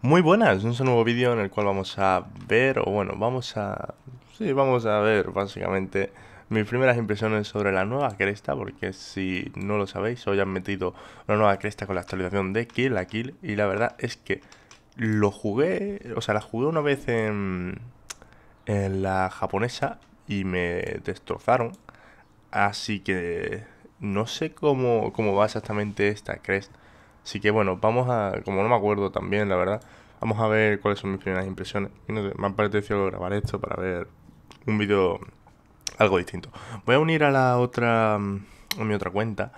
Muy buenas, un nuevo vídeo en el cual vamos a ver, o bueno, vamos a... Sí, vamos a ver básicamente mis primeras impresiones sobre la nueva cresta, porque si no lo sabéis, hoy han metido una nueva cresta con la actualización de Kill la Kill, y la verdad es que lo jugué, o sea, la jugué una vez en, en la japonesa y me destrozaron, así que no sé cómo, cómo va exactamente esta cresta Así que bueno, vamos a, como no me acuerdo también, la verdad, vamos a ver cuáles son mis primeras impresiones. No me ha parecido grabar esto para ver un vídeo algo distinto. Voy a unir a la otra, mm, a mi otra cuenta,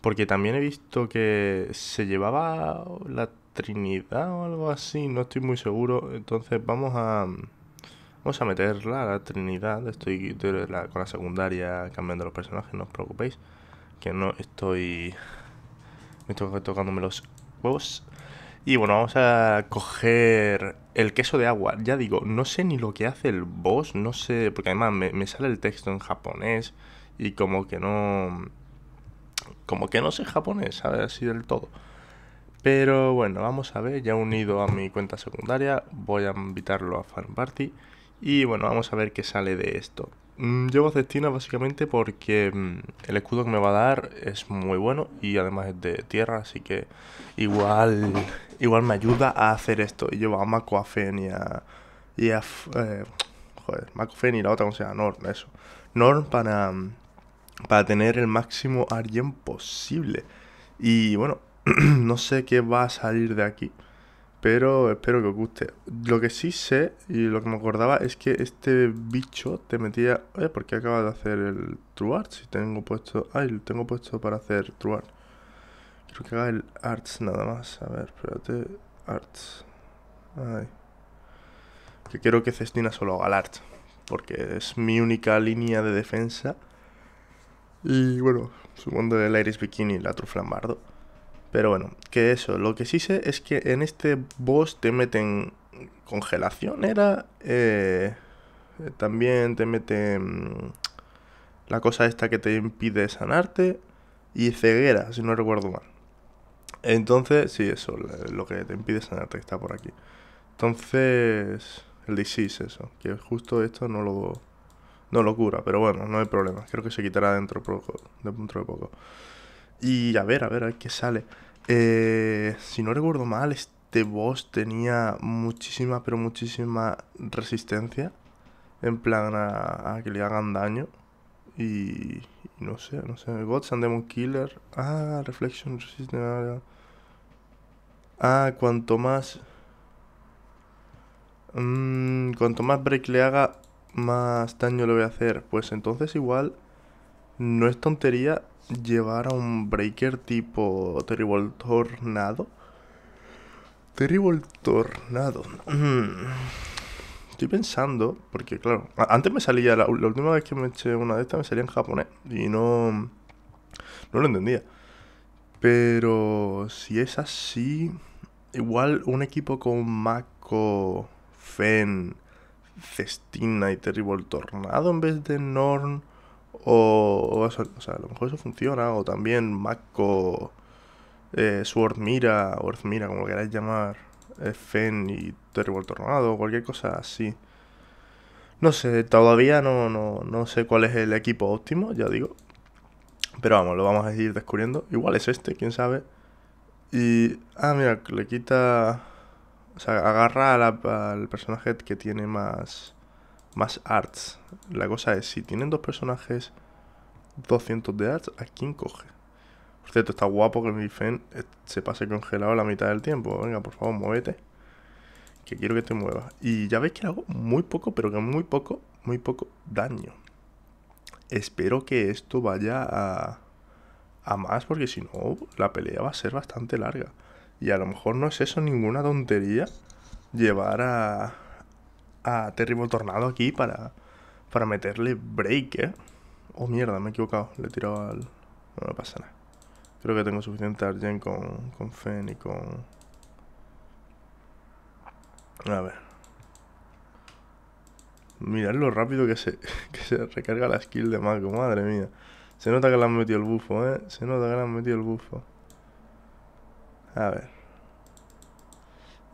porque también he visto que se llevaba la Trinidad o algo así, no estoy muy seguro. Entonces vamos a, Vamos a meterla a la Trinidad. Estoy, con la secundaria cambiando los personajes, no os preocupéis. Que no estoy me estoy tocándome los huevos. Y bueno, vamos a coger el queso de agua. Ya digo, no sé ni lo que hace el boss, no sé, porque además me, sale el texto en japonés y como que no... Como que no sé japonés, ver Así del todo. Pero bueno, vamos a ver, ya unido a mi cuenta secundaria, voy a invitarlo a Farm Party y bueno, vamos a ver qué sale de esto. Mm, llevo a Cestina básicamente porque mm, el escudo que me va a dar es muy bueno y además es de tierra, así que igual, igual me ayuda a hacer esto. Y llevo a Macoafen y a. Y a eh, joder, Fen y la otra, se sea, norm eso. norm para, mm, para tener el máximo Arjen posible. Y bueno, no sé qué va a salir de aquí. Pero espero que os guste. Lo que sí sé y lo que me acordaba es que este bicho te metía. Oye, ¿Por qué acaba de hacer el True Si tengo puesto. Ay, lo tengo puesto para hacer True creo Quiero que haga el Arts nada más. A ver, espérate. Arts. Ay. Que quiero que Cestina solo haga el Arts Porque es mi única línea de defensa. Y bueno, supongo el Iris Bikini y la Truflambardo. Pero bueno, que eso. Lo que sí sé es que en este boss te meten congelación, era... Eh, también te meten la cosa esta que te impide sanarte y ceguera, si no recuerdo mal. Entonces, sí, eso, lo que te impide sanarte está por aquí. Entonces, el disease, eso, que justo esto no lo, no cura, pero bueno, no hay problema. Creo que se quitará dentro, poco, dentro de poco. Y a ver, a ver, a ver qué sale. Eh, si no recuerdo mal, este boss tenía muchísima, pero muchísima resistencia. En plan a, que le hagan daño. Y, no sé, no sé. Gods and Demon Killer. Ah, Reflection Resistance. Ah, cuanto más... Mm, cuanto más break le haga, más daño le voy a hacer. Pues entonces igual no es tontería Llevar a un breaker tipo Terrible Tornado. Terrible Tornado. Mm. Estoy pensando, porque claro, antes me salía, la, última vez que me eché una de estas me salía en japonés y no, no lo entendía. Pero si es así, igual un equipo con Mako, Fen, Cestina y Terrible Tornado en vez de Norn o, o, sea, a lo mejor eso funciona, o también Marco eh, Sword Mira, o Mira, como queráis llamar, eh, Fen y Terrible Tornado, cualquier cosa así. No sé, todavía no, no, sé cuál es el equipo óptimo, ya digo. Pero vamos, lo vamos a ir descubriendo. Igual es este, quién sabe. Y. Ah, mira, le quita. O sea, agarra al personaje que tiene más más arts. La cosa es, si tienen dos personajes 200 de arts, ¿a quién coge? Por cierto, está guapo que mi Fen eh, se pase congelado la mitad del tiempo. Venga, por favor, muévete. Que quiero que te muevas. Y ya veis que hago muy poco, pero que muy poco, muy poco daño. Espero que esto vaya a, a más, porque si no, la pelea va a ser bastante larga. Y a lo mejor no es eso ninguna tontería llevar a, a Terrible Tornado aquí para, para meterle break, ¿eh? Oh, mierda, me he equivocado. Le he tirado al... No, me pasa nada. Creo que tengo suficiente Argen con, con Fen y con... A ver. Mirad lo rápido que se, que se recarga la skill de Mago. madre mía. Se nota que le han metido el bufo, ¿eh? Se nota que le han metido el bufo. A ver.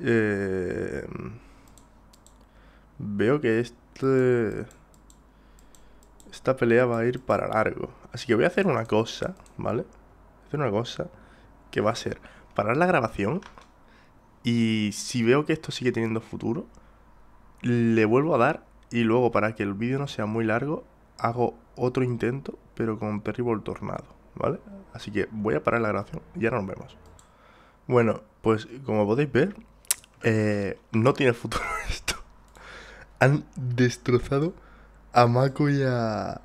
Eh... Veo que este... Esta pelea va a ir para largo. Así que voy a hacer una cosa, ¿vale? Voy a hacer una cosa que va a ser parar la grabación y si veo que esto sigue teniendo futuro, le vuelvo a dar y luego para que el vídeo no sea muy largo, hago otro intento, pero con Terrible Tornado, ¿vale? Así que voy a parar la grabación y ahora nos vemos. Bueno, pues como podéis ver, eh, no tiene futuro esto han destrozado a Mako y a,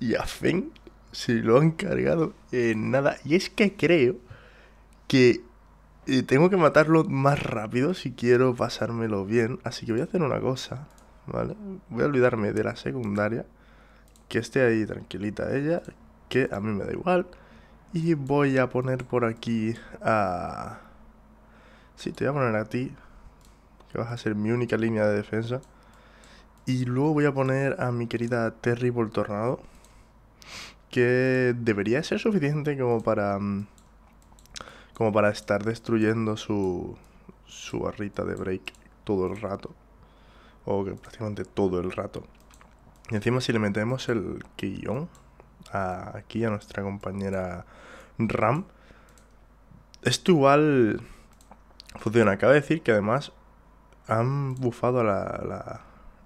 y a Fen. Si lo han cargado en nada. Y es que creo que eh, tengo que matarlo más rápido si quiero pasármelo bien. Así que voy a hacer una cosa, ¿vale? Voy a olvidarme de la secundaria. Que esté ahí tranquilita ella, que a mí me da igual. Y voy a poner por aquí a... Sí, te voy a poner a ti, que vas a ser mi única línea de defensa. Y luego voy a poner a mi querida Terry Tornado, que debería ser suficiente como para mm, como para estar destruyendo su, su barrita de break todo el rato. O que prácticamente todo el rato. Y encima si le metemos el guión aquí a nuestra compañera Ram, esto igual funciona. Acaba decir que además han bufado a la,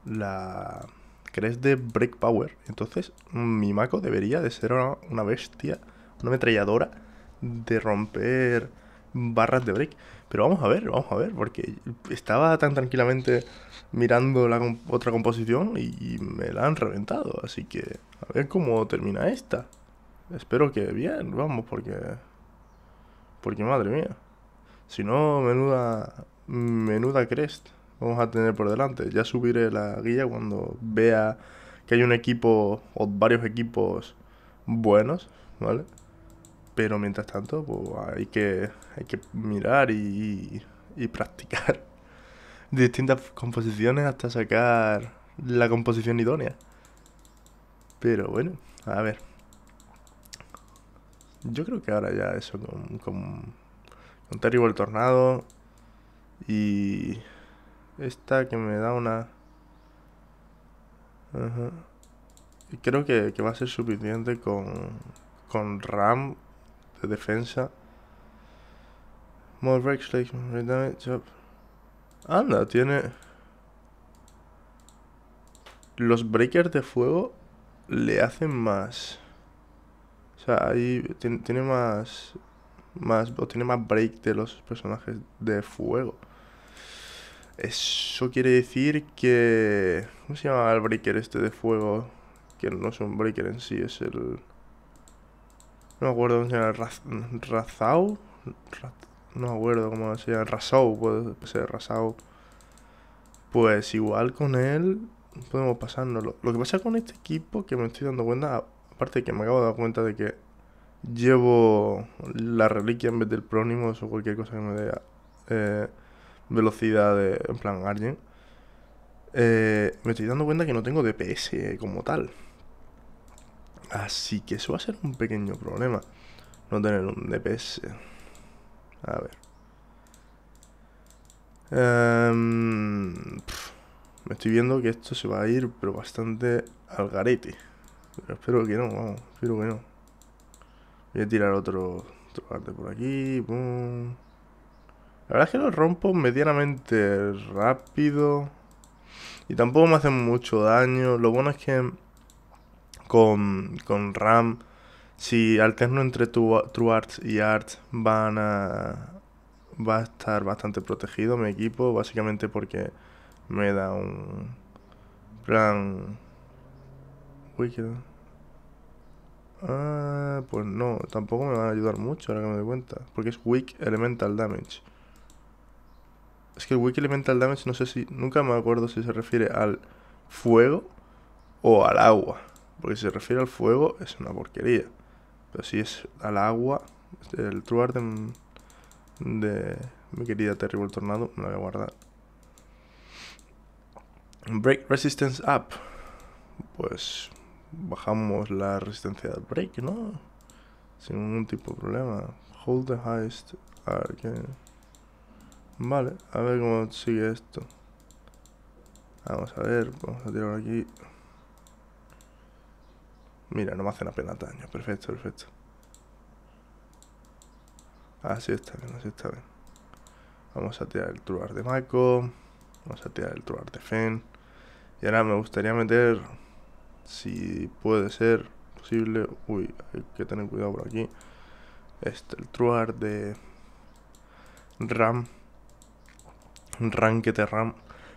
la crest de Break Power. Entonces, mi maco debería de ser una, bestia, una ametralladora de romper barras de break. Pero vamos a ver, vamos a ver, porque estaba tan tranquilamente mirando la otra composición y, me la han reventado. Así que a ver cómo termina esta. Espero que bien, vamos, porque... Porque madre mía. Si no, menuda... Menuda crest vamos a tener por delante. Ya subiré la guía cuando vea que hay un equipo o varios equipos buenos, ¿vale? Pero mientras tanto, pues hay que, hay que mirar y, y practicar distintas composiciones hasta sacar la composición idónea. Pero bueno, a ver. Yo creo que ahora ya eso con, con, con Terrible Tornado y esta que me da una... Y creo que, va a ser suficiente con, con RAM de defensa. More more Damage Anda, tiene... Los breakers de fuego le hacen más. O sea, ahí tiene, más... Más, tiene más break de los personajes de fuego. Eso quiere decir que... ¿Cómo se llama el breaker este de fuego? Que no es un breaker en sí, es el... No me acuerdo cómo se llama, el Razau? No me acuerdo cómo se llama, Razau, puede ser Razau. Pues igual con él podemos pasárnoslo. Lo que pasa con este equipo que me estoy dando cuenta, aparte que me acabo de dar cuenta de que llevo la reliquia en vez del prónimo o cualquier cosa que me dé... Eh, velocidad de, en plan Argent, eh, me estoy dando cuenta que no tengo DPS como tal. Así que eso va a ser un pequeño problema, no tener un DPS. A ver. Em, me estoy viendo que esto se va a ir, pero bastante al garete. espero que no, vamos, espero que Voy a tirar otro, otro arte por aquí. La verdad es que lo rompo medianamente rápido. Y tampoco me hacen mucho daño. Lo bueno es que con, con RAM, si alterno entre True Arts y Arts, van a, va a estar bastante protegido mi equipo. Básicamente porque me da un plan... Uy, Ah, pues no, tampoco me va a ayudar mucho ahora que me doy cuenta. Porque es Weak Elemental Damage. Es que el Weak Elemental Damage no sé si... Nunca me acuerdo si se refiere al fuego o al agua. Porque si se refiere al fuego es una porquería. Pero si es al agua... El True de, mi querida Terrible Tornado me lo voy a guardar. Break Resistance Up. Pues bajamos la resistencia del break, ¿no? Sin ningún tipo de problema. Hold the highest arcane. Vale, a ver cómo sigue esto. Vamos a ver, vamos a tirar aquí. Mira, no me hacen apenas daño. Perfecto, perfecto. Así está bien, así está bien. Vamos a tirar el truar de Maiko. Vamos a tirar el truar de Fen. Y ahora me gustaría meter, si puede ser posible... Uy, hay que tener cuidado por aquí. Este, el truar de Ram ranquete ram.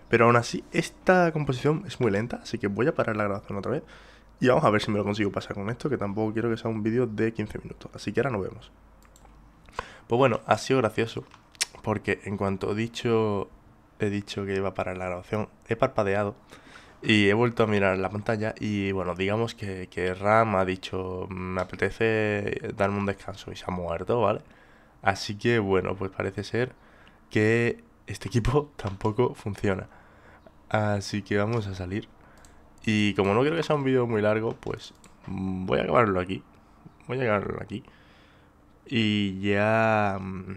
Pero aún así, esta composición es muy lenta, así que voy a parar la grabación otra vez. Y vamos a ver si me lo consigo pasar con esto, que tampoco quiero que sea un vídeo de 15 minutos. Así que ahora nos vemos. Pues bueno, ha sido gracioso, porque en cuanto he dicho, he dicho que iba a parar la grabación, he parpadeado y he vuelto a mirar la pantalla y bueno, digamos que, que Ram ha dicho, me apetece darme un descanso y se ha muerto, ¿vale? Así que bueno, pues parece ser que este equipo tampoco funciona. Así que vamos a salir. Y como no creo que sea un vídeo muy largo, pues mm, voy a acabarlo aquí. Voy a acabarlo aquí. Y ya... Mm,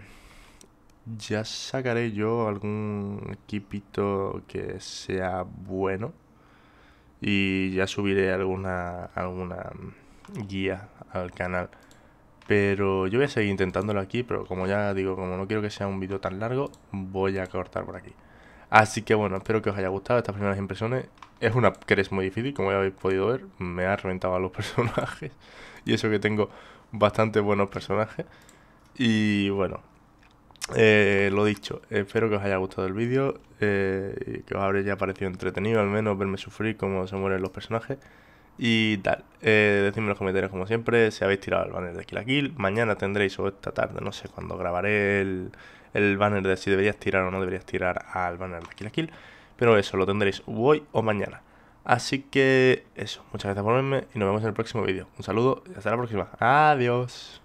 ya sacaré yo algún equipito que sea bueno. Y ya subiré alguna, alguna mm, guía al canal. Pero yo voy a seguir intentándolo aquí, pero como ya digo, como no quiero que sea un vídeo tan largo, voy a cortar por aquí. Así que bueno, espero que os haya gustado estas primeras impresiones. Es una que es muy difícil, como ya habéis podido ver, me ha reventado a los personajes. Y eso que tengo bastante buenos personajes. Y bueno, eh, lo dicho, espero que os haya gustado el vídeo, eh, que os habréis ya parecido entretenido al menos verme sufrir como se mueren los personajes. Y tal, eh, decidme en los comentarios como siempre si habéis tirado el banner de Kill la Kill. Mañana tendréis, o esta tarde, no sé cuándo grabaré el, el, banner de si deberías tirar o no deberías tirar al banner de Kill la Kill. Pero eso, lo tendréis hoy o mañana. Así que eso, muchas gracias por verme y nos vemos en el próximo vídeo. Un saludo y hasta la próxima. Adiós.